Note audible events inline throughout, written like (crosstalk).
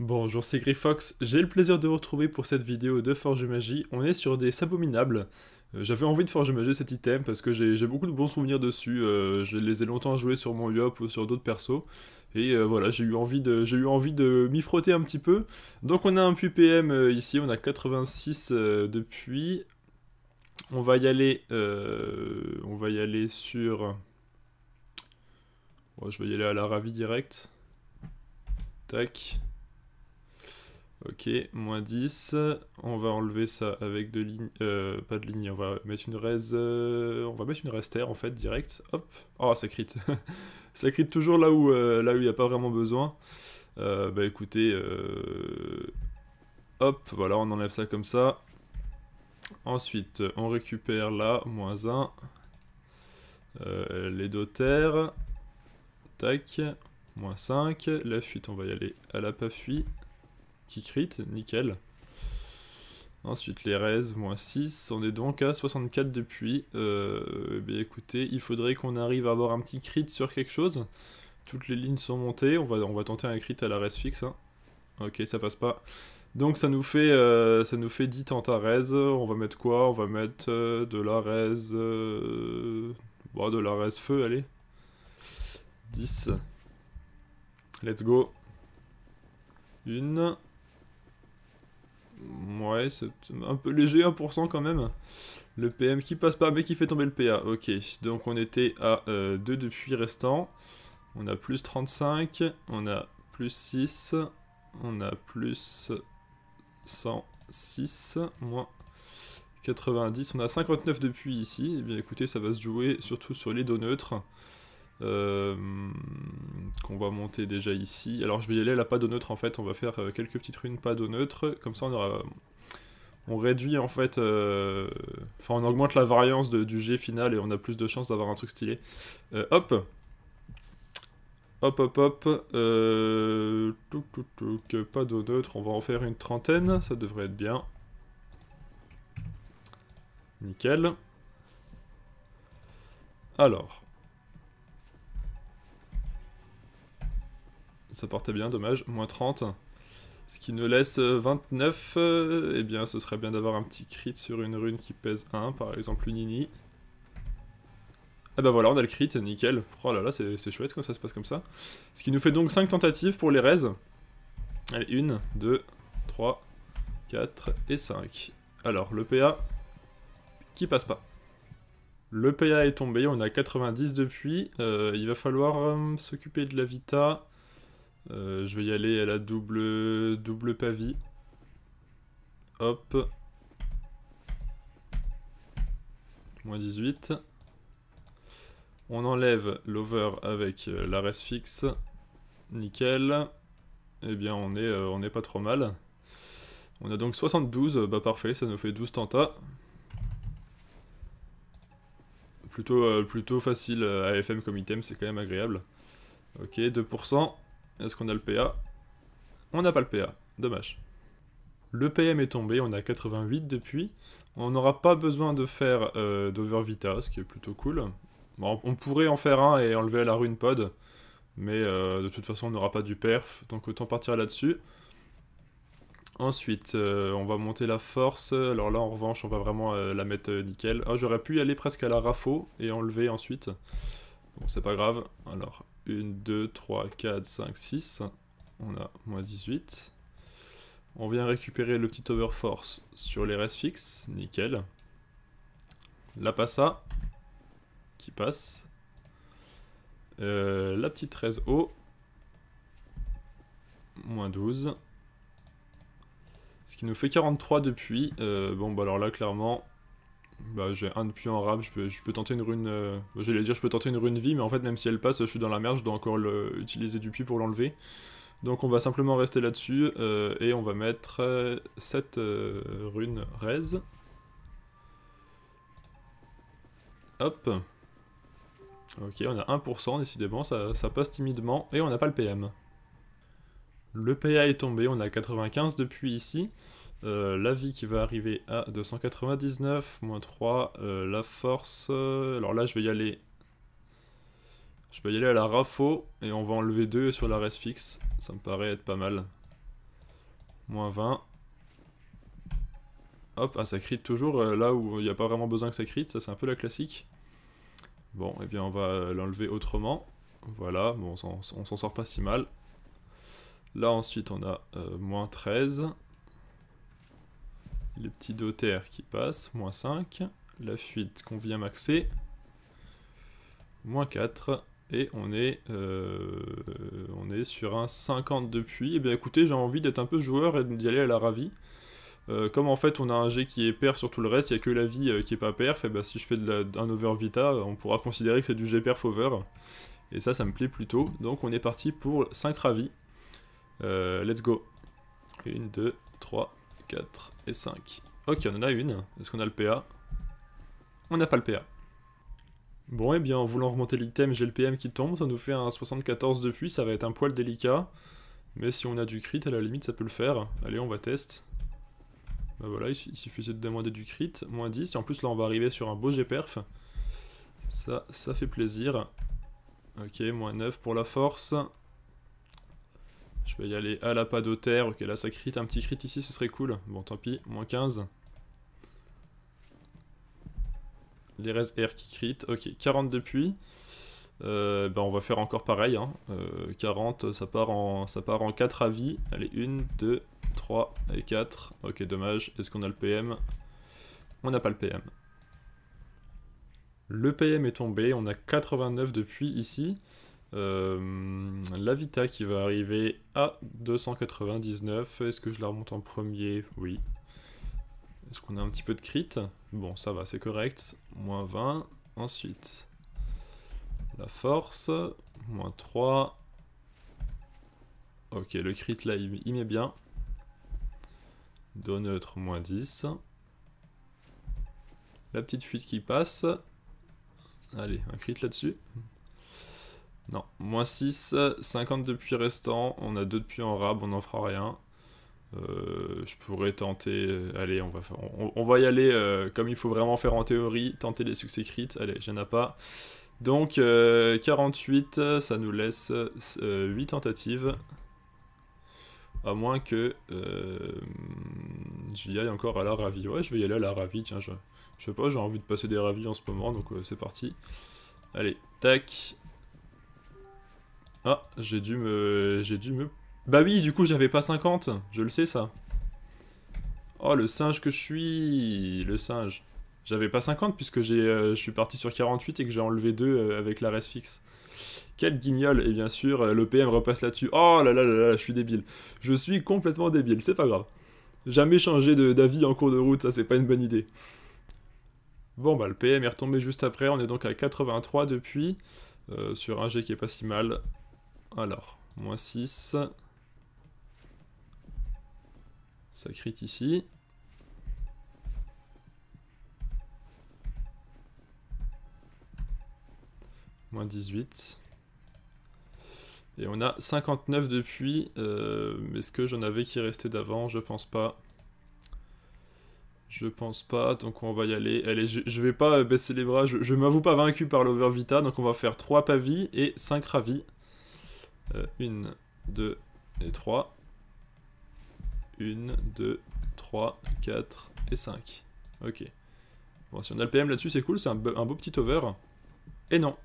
Bonjour, c'est Griffox, j'ai le plaisir de vous retrouver pour cette vidéo de Forge Magie. On est sur des Sabominables. Euh, j'avais envie de Forge Magie cet item parce que j'ai beaucoup de bons souvenirs dessus. Euh, je les ai longtemps joués sur mon Yop ou sur d'autres persos. Et euh, voilà, j'ai eu envie de, de m'y frotter un petit peu. Donc on a un PPM ici, on a 86 depuis. On va y aller, on va y aller sur... je vais y aller à la Ravie direct. Tac. Ok, moins 10. On va enlever ça avec euh, de lignes. pas de ligne, on va mettre une res. Euh, on va mettre une terre, en fait, direct. Hop. Oh, ça crit. (laughs) ça crit toujours là où euh, là où il n'y a pas vraiment besoin. bah écoutez. hop, voilà, on enlève ça comme ça. Ensuite, on récupère là, moins 1. les terres, Tac. Moins 5. La fuite, on va y aller à la pas fuite qui crit, nickel. Ensuite les res, moins 6, on est donc à 64 depuis. Euh, écoutez, il faudrait qu'on arrive à avoir un petit crit sur quelque chose. Toutes les lignes sont montées, on va, on va tenter un crit à la res fixe. Hein. Ok, ça passe pas. Donc ça nous fait, euh, ça nous fait 10 tentes à res, on va mettre quoi On va mettre euh, de la res... Euh, bah, de la res feu, allez. 10. Let's go. Une... Ouais, c'est un peu léger, 1% quand même. Le PM qui passe pas, mais qui fait tomber le PA. Ok, donc on était à euh, 2 depuis restant. On a plus 35, on a plus 6, on a plus 106, moins 90. On a 59 depuis ici. Eh bien écoutez, ça va se jouer surtout sur les dos neutres. Euh, qu'on va monter déjà ici. Alors je vais y aller la pas de neutre en fait, on va faire euh, quelques petites runes pas de neutre, comme ça on aura... On réduit en fait, euh, enfin on augmente la variance du G final et on a plus de chances d'avoir un truc stylé. hop Hop hop hop, tout, pas de neutre, on va en faire une trentaine, ça devrait être bien. Nickel. Alors, Ça portait bien, dommage. Moins 30. Ce qui nous laisse 29. Euh, euh, eh bien, ce serait bien d'avoir un petit crit sur une rune qui pèse 1, par exemple une Nini. Ah bah voilà, on a le crit, nickel. Oh là là, c'est chouette quand ça se passe comme ça. Ce qui nous fait donc 5 tentatives pour les raises. Allez, 1, 2, 3, 4 et 5. Alors, le PA qui passe pas. Le PA est tombé, on a 90 depuis. Euh, il va falloir s'occuper de la Vita. Euh, je vais y aller à la double, double pavie. Hop. Moins 18. On enlève l'over avec euh, la reste fixe. Nickel. Eh bien, on est, euh, on est pas trop mal. On a donc 72. Bah parfait, ça nous fait 12 tentats. Plutôt, plutôt facile à FM comme item, c'est quand même agréable. Ok, 2%. Est-ce qu'on a le PA On n'a pas le PA, dommage. Le PM est tombé, on a 88 depuis. On n'aura pas besoin de faire euh, d'Overvita, ce qui est plutôt cool. Bon, on pourrait en faire un et enlever la rune pod, mais euh, de toute façon on n'aura pas du perf, donc autant partir là-dessus. Ensuite, euh, on va monter la force. Alors là, en revanche, on va vraiment euh, la mettre nickel. Ah, j'aurais pu y aller presque à la RAFO et enlever ensuite. Bon, c'est pas grave. Alors, 1, 2, 3, 4, 5, 6. On a moins 18. On vient récupérer le petit overforce sur les restes fixes. Nickel. La passa qui passe. Euh, la petite 13 haut. Moins 12. Ce qui nous fait 43 depuis. Euh, bon, bah alors là, clairement, bah, j'ai un puits en rab, je peux, tenter une rune. Euh, j'allais dire, je peux tenter une rune vie, mais en fait, même si elle passe, je suis dans la merde, je dois encore utiliser du puits pour l'enlever. Donc, on va simplement rester là-dessus euh, et on va mettre euh, cette rune raise. Hop. Ok, on a 1%, décidément, ça, ça passe timidement et on n'a pas le PM. Le PA est tombé, on a 95 depuis ici. Euh, la vie qui va arriver à 299, moins 3, euh, la force... Euh, alors là, je vais y aller... Je vais y aller à la RAFO, et on va enlever 2 sur la reste fixe. Ça me paraît être pas mal. Moins 20. Hop, ah, ça crit toujours là où il n'y a pas vraiment besoin que ça crit, ça c'est un peu la classique. Bon, et eh bien on va l'enlever autrement. Voilà, bon, on s'en sort pas si mal. Là ensuite on a moins 13 les petits dotaires qui passent, moins 5, la fuite qu'on vient maxer, moins 4, et on est, euh, on est sur un 50 depuis. Et bien écoutez, j'ai envie d'être un peu joueur et d'y aller à la ravie. Euh, comme en fait on a un G qui est perf sur tout le reste, il n'y a que la vie euh, qui n'est pas perf, et eh bah ben, si je fais de un over vita, on pourra considérer que c'est du G perf over. Et ça, ça me plaît plutôt. Donc on est parti pour 5 ravis. let's go. 1, 2, 3, 4, 5. Ok, on en a une. Est-ce qu'on a le PA On n'a pas le PA. Bon, et eh bien, en voulant remonter l'item, j'ai le PM qui tombe. Ça nous fait un 74 depuis, ça va être un poil délicat. Mais si on a du crit, à la limite, ça peut le faire. Allez, on va test. Bah voilà, il suffisait de demander du crit. Moins 10, et en plus, là, on va arriver sur un beau G-perf. Ça, ça fait plaisir. Ok, moins 9 pour la force. Je vais y aller à la pas terre, Ok, là ça crit. Un petit crit ici, ce serait cool. Bon, tant pis. Moins 15. Les res qui crit. Ok, 40 depuis. Euh, bah, on va faire encore pareil. 40, hein. euh, ça part, en, ça part en 4 avis. Allez, 1, 2, 3 et 4. Ok, dommage. Est-ce qu'on a le PM On n'a pas le PM. Le PM est tombé. On a 89 depuis ici. L'avita euh, la Vita qui va arriver à 299. Est-ce que je la remonte en premier Oui. Est-ce qu'on a un petit peu de crit Bon, ça va, c'est correct. Moins 20. Ensuite, la force. Moins 3. Ok, le crit là, il, il met bien. Do neutre, moins 10. La petite fuite qui passe. Allez, un crit là-dessus. Non, moins 6, 50 de puits restants, on a 2 de puits en rab, on n'en fera rien. Euh, je pourrais tenter, euh, allez, on va, faire... on, va y aller euh, comme il faut vraiment faire en théorie, tenter les succès crits, allez, j'en ai pas. Donc 48, ça nous laisse 8 tentatives. À moins que j'y aille encore à la ravie. Ouais, je vais y aller à la ravie, tiens, je, je sais pas, j'ai envie de passer des ravis en ce moment, donc c'est parti. Allez, tac, ah, j'ai dû me... J'ai dû me... Bah oui, du coup, j'avais pas 50. Je le sais, ça. Oh, le singe que je suis Le singe. J'avais pas 50 puisque j'ai, euh, je suis parti sur 48 et que j'ai enlevé 2 euh, avec la res fixe. Quel guignol Et bien sûr, euh, le PM repasse là-dessus. Oh là là là là, je suis débile. Je suis complètement débile, c'est pas grave. Jamais changer d'avis en cours de route, ça c'est pas une bonne idée. Bon bah le PM est retombé juste après, on est donc à 83 depuis, sur un G qui est pas si mal. Alors, moins 6. Ça crit ici. Moins 18. Et on a 59 depuis. mais euh, Est-ce que j'en avais qui restait d'avant Je pense pas. Je pense pas, donc on va y aller. Allez, je, je vais pas baisser les bras, je, je m'avoue pas vaincu par l'Overvita, donc on va faire 3 pavis et 5 ravis. 1, euh, 2 et 3, 1, 2, 3, 4 et 5, Ok. Bon, si on a le PM là-dessus, c'est cool, c'est un, beau petit over. Et non.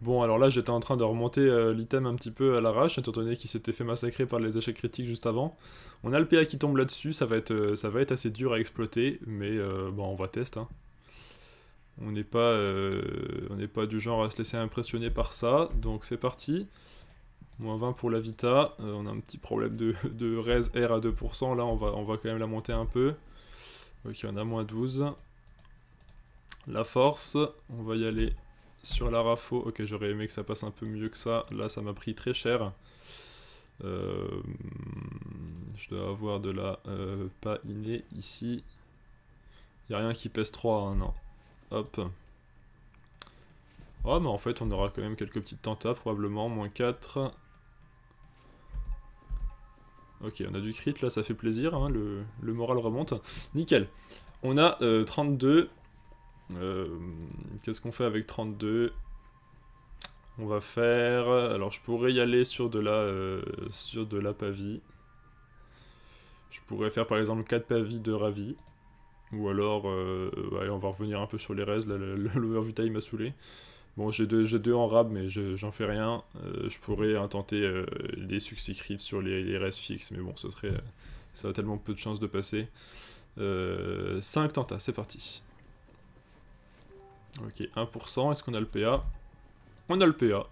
Bon, alors là, j'étais en train de remonter euh, l'item un petit peu à l'arrache, étant donné qu'il s'était fait massacrer par les échecs critiques juste avant. On a le PA qui tombe là-dessus, ça, va être, euh, ça va être assez dur à exploiter, mais bon, on va tester. Hein. On n'est pas, euh, pas du genre à se laisser impressionner par ça. Donc c'est parti. Moins 20 pour la Vita. Euh, on a un petit problème de, de R à 2%. Là, on va, on quand même la monter un peu. Ok, on a moins 12. La force, on va y aller sur la Rafo. Ok, j'aurais aimé que ça passe un peu mieux que ça. Là, ça m'a pris très cher. Euh, je dois avoir de la pas innée ici. Il a rien qui pèse 3, hein, non. Hop. Oh, mais en fait, on aura quand même quelques petites tentas, probablement. Moins 4. Ok, on a du crit, là, ça fait plaisir. Hein, le, moral remonte. Nickel. On a 32. Euh, euh, qu'est-ce qu'on fait avec 32 On va faire... Alors, je pourrais y aller sur de la, euh, sur de la pavie. Je pourrais faire, par exemple, 4 pavies de ravi. Ou alors, euh, on va revenir un peu sur les res, l'overview time m'a saoulé. Bon, j'ai deux, deux, en rab, mais j'en fais rien. Euh, je pourrais intenter les euh, succès crit sur les, res fixes, mais bon, ce serait, ça a tellement peu de chances de passer. 5 tenta, c'est parti. Ok, 1%, est-ce qu'on a le PA On a le PA.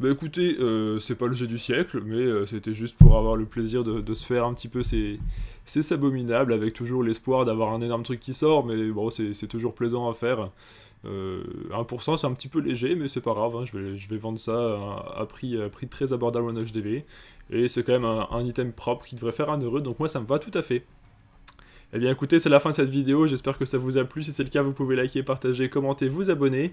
Bah écoutez, euh, c'est pas le jeu du siècle, mais euh, c'était juste pour avoir le plaisir de, se faire un petit peu ces, abominables, avec toujours l'espoir d'avoir un énorme truc qui sort, mais bon, c'est toujours plaisant à faire. 1% euh, c'est un petit peu léger, mais c'est pas grave, hein, je, vais, je, vais, vendre ça à, prix, prix, très abordable en HDV, et c'est quand même un, un item propre qui devrait faire un heureux, donc moi ça me va tout à fait. Eh bien écoutez, c'est la fin de cette vidéo, j'espère que ça vous a plu, si c'est le cas vous pouvez liker, partager, commenter, vous abonner.